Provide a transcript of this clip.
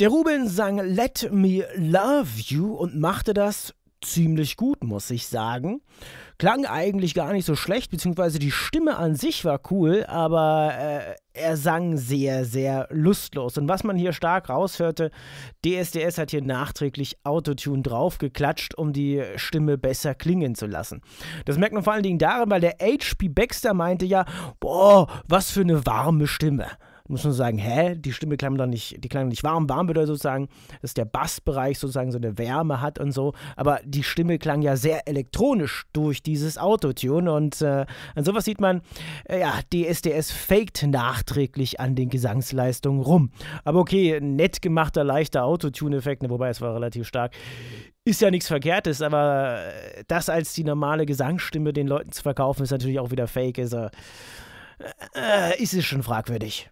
Der Ruben sang Let Me Love You und machte das ziemlich gut, muss ich sagen. Klang eigentlich gar nicht so schlecht, beziehungsweise die Stimme an sich war cool, aber äh, er sang sehr, sehr lustlos. Und was man hier stark raushörte, DSDS hat hier nachträglich Autotune draufgeklatscht, um die Stimme besser klingen zu lassen. Das merkt man vor allen Dingen daran, weil der HP Baxter meinte ja, boah, was für eine warme Stimme muss man sagen, hä, die Stimme klang doch nicht, die klang nicht warm. Warm bedeutet sozusagen, dass der Bassbereich sozusagen so eine Wärme hat und so. Aber die Stimme klang ja sehr elektronisch durch dieses Autotune. Und äh, an sowas sieht man, äh, ja, DSDS faked nachträglich an den Gesangsleistungen rum. Aber okay, nett gemachter, leichter Autotune-Effekt, ne, wobei es war relativ stark. Ist ja nichts Verkehrtes, aber äh, das als die normale Gesangsstimme den Leuten zu verkaufen, ist natürlich auch wieder fake. Also, äh, äh ist es schon fragwürdig.